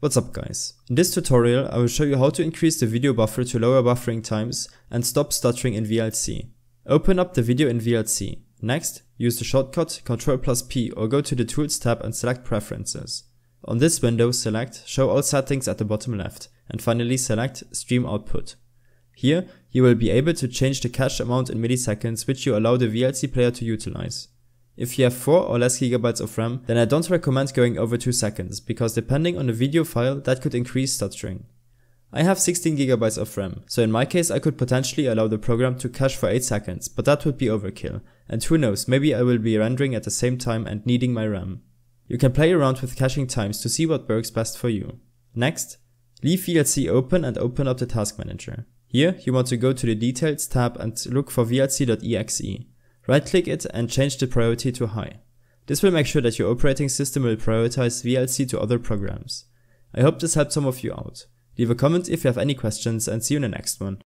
What's up guys? In this tutorial I will show you how to increase the video buffer to lower buffering times and stop stuttering in VLC. Open up the video in VLC. Next, use the shortcut Ctrl plus P or go to the Tools tab and select Preferences. On this window select Show all settings at the bottom left and finally select Stream output. Here you will be able to change the cache amount in milliseconds which you allow the VLC player to utilize. If you have 4 or less gigabytes of RAM, then I don't recommend going over 2 seconds, because depending on the video file, that could increase stuttering. I have 16 gigabytes of RAM, so in my case I could potentially allow the program to cache for 8 seconds, but that would be overkill, and who knows, maybe I will be rendering at the same time and needing my RAM. You can play around with caching times to see what works best for you. Next, leave VLC open and open up the task manager. Here, you want to go to the details tab and look for vlc.exe. Right click it and change the priority to high. This will make sure that your operating system will prioritize VLC to other programs. I hope this helped some of you out. Leave a comment if you have any questions and see you in the next one.